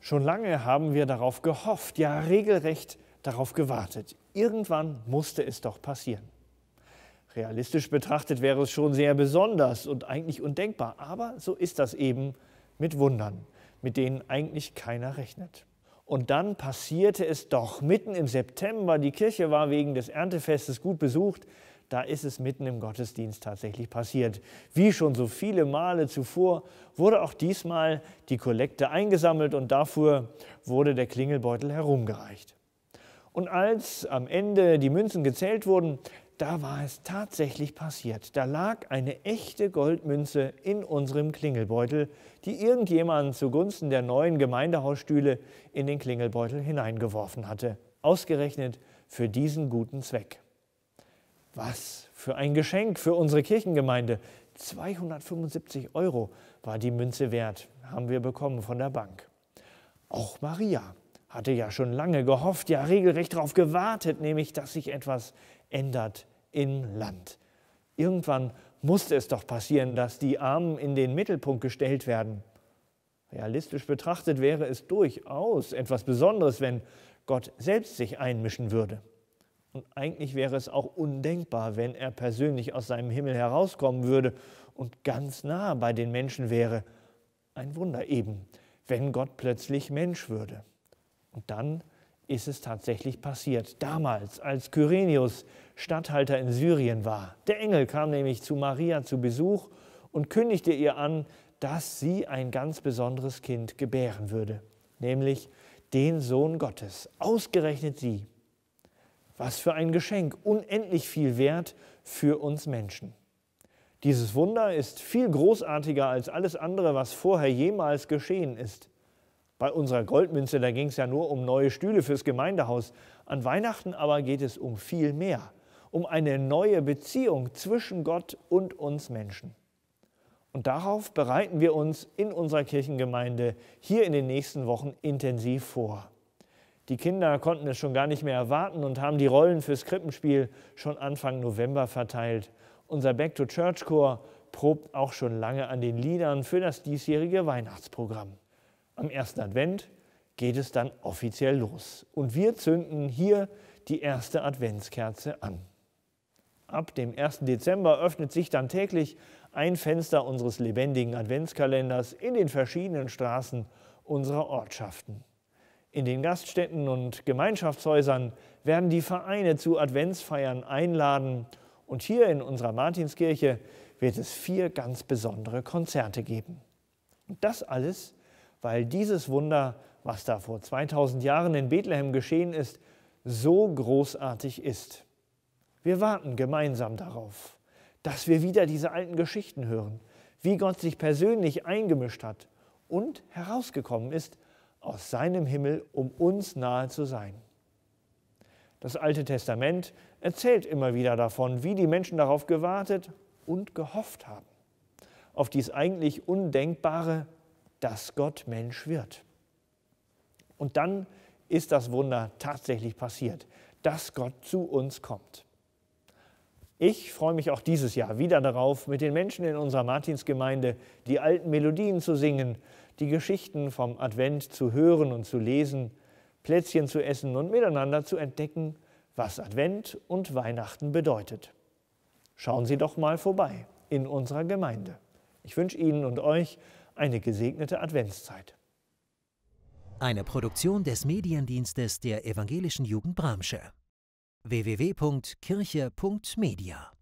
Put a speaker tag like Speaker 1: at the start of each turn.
Speaker 1: Schon lange haben wir darauf gehofft, ja regelrecht darauf gewartet. Irgendwann musste es doch passieren. Realistisch betrachtet wäre es schon sehr besonders und eigentlich undenkbar, aber so ist das eben mit Wundern, mit denen eigentlich keiner rechnet. Und dann passierte es doch mitten im September, die Kirche war wegen des Erntefestes gut besucht, da ist es mitten im Gottesdienst tatsächlich passiert. Wie schon so viele Male zuvor wurde auch diesmal die Kollekte eingesammelt und dafür wurde der Klingelbeutel herumgereicht. Und als am Ende die Münzen gezählt wurden, da war es tatsächlich passiert. Da lag eine echte Goldmünze in unserem Klingelbeutel, die irgendjemand zugunsten der neuen Gemeindehausstühle in den Klingelbeutel hineingeworfen hatte. Ausgerechnet für diesen guten Zweck. Was für ein Geschenk für unsere Kirchengemeinde. 275 Euro war die Münze wert, haben wir bekommen von der Bank. Auch Maria hatte ja schon lange gehofft, ja regelrecht darauf gewartet, nämlich dass sich etwas ändert im Land. Irgendwann musste es doch passieren, dass die Armen in den Mittelpunkt gestellt werden. Realistisch betrachtet wäre es durchaus etwas Besonderes, wenn Gott selbst sich einmischen würde. Und eigentlich wäre es auch undenkbar, wenn er persönlich aus seinem Himmel herauskommen würde und ganz nah bei den Menschen wäre. Ein Wunder eben, wenn Gott plötzlich Mensch würde. Und dann ist es tatsächlich passiert. Damals, als Kyrenius Statthalter in Syrien war. Der Engel kam nämlich zu Maria zu Besuch und kündigte ihr an, dass sie ein ganz besonderes Kind gebären würde, nämlich den Sohn Gottes, ausgerechnet sie. Was für ein Geschenk, unendlich viel wert für uns Menschen. Dieses Wunder ist viel großartiger als alles andere, was vorher jemals geschehen ist. Bei unserer Goldmünze, da ging es ja nur um neue Stühle fürs Gemeindehaus. An Weihnachten aber geht es um viel mehr, um eine neue Beziehung zwischen Gott und uns Menschen. Und darauf bereiten wir uns in unserer Kirchengemeinde hier in den nächsten Wochen intensiv vor. Die Kinder konnten es schon gar nicht mehr erwarten und haben die Rollen fürs Krippenspiel schon Anfang November verteilt. Unser Back to Church Chor probt auch schon lange an den Liedern für das diesjährige Weihnachtsprogramm. Am ersten Advent geht es dann offiziell los und wir zünden hier die erste Adventskerze an. Ab dem 1. Dezember öffnet sich dann täglich ein Fenster unseres lebendigen Adventskalenders in den verschiedenen Straßen unserer Ortschaften. In den Gaststätten und Gemeinschaftshäusern werden die Vereine zu Adventsfeiern einladen. Und hier in unserer Martinskirche wird es vier ganz besondere Konzerte geben. Und das alles, weil dieses Wunder, was da vor 2000 Jahren in Bethlehem geschehen ist, so großartig ist. Wir warten gemeinsam darauf, dass wir wieder diese alten Geschichten hören, wie Gott sich persönlich eingemischt hat und herausgekommen ist, aus seinem Himmel, um uns nahe zu sein. Das Alte Testament erzählt immer wieder davon, wie die Menschen darauf gewartet und gehofft haben, auf dies eigentlich Undenkbare, dass Gott Mensch wird. Und dann ist das Wunder tatsächlich passiert, dass Gott zu uns kommt. Ich freue mich auch dieses Jahr wieder darauf, mit den Menschen in unserer Martinsgemeinde die alten Melodien zu singen, die Geschichten vom Advent zu hören und zu lesen, Plätzchen zu essen und miteinander zu entdecken, was Advent und Weihnachten bedeutet. Schauen Sie doch mal vorbei in unserer Gemeinde. Ich wünsche Ihnen und euch eine gesegnete Adventszeit. Eine Produktion des Mediendienstes der evangelischen Jugend Bramsche. www.kirche.media